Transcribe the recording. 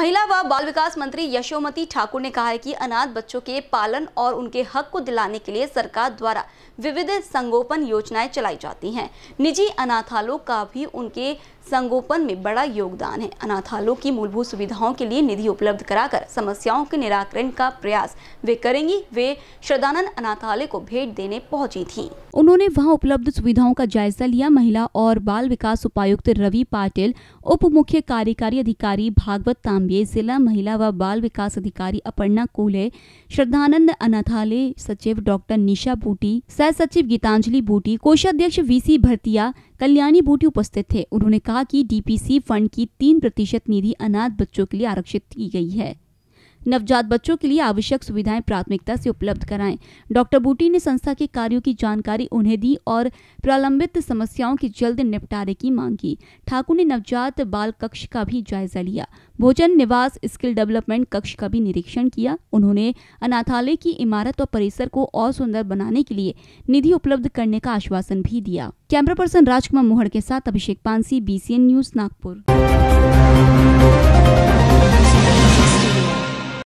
महिला व बाल विकास मंत्री यशोमती ठाकुर ने कहा है कि अनाथ बच्चों के पालन और उनके हक को दिलाने के लिए सरकार द्वारा विविध संगोपन योजनाएं चलाई जाती हैं निजी अनाथालों का भी उनके संगोपन में बड़ा योगदान है अनाथालों की मूलभूत सुविधाओं के लिए निधि उपलब्ध कराकर समस्याओं के निराकरण का प्रयास वे करेंगी वे श्रद्धानंद अनाथालय को भेंट देने पहुंची थी उन्होंने वहाँ उपलब्ध सुविधाओं का जायजा लिया महिला और बाल विकास उपायुक्त रवि पाटिल उप मुख्य कार्यकारी अधिकारी भागवत तांबे ये जिला महिला व बाल विकास अधिकारी अपर्णा कोहले श्रद्धानंद अनाथालय सचिव डॉक्टर निशा बूटी सह सचिव गीतांजलि बूटी कोषाध्यक्ष वीसी भरतिया कल्याणी बूटी उपस्थित थे उन्होंने कहा कि डीपीसी फंड की तीन प्रतिशत निधि अनाथ बच्चों के लिए आरक्षित की गई है नवजात बच्चों के लिए आवश्यक सुविधाएं प्राथमिकता से उपलब्ध कराएं डॉक्टर बूटी ने संस्था के कार्यों की जानकारी उन्हें दी और प्रलंबित समस्याओं के जल्द निपटारे की मांग की ठाकुर ने नवजात बाल कक्ष का भी जायजा लिया भोजन निवास स्किल डेवलपमेंट कक्ष का भी निरीक्षण किया उन्होंने अनाथालय की इमारत और परिसर को और सुंदर बनाने के लिए निधि उपलब्ध करने का आश्वासन भी दिया कैमरा पर्सन राजकुमार मोहड़ के साथ अभिषेक पांसी बी न्यूज नागपुर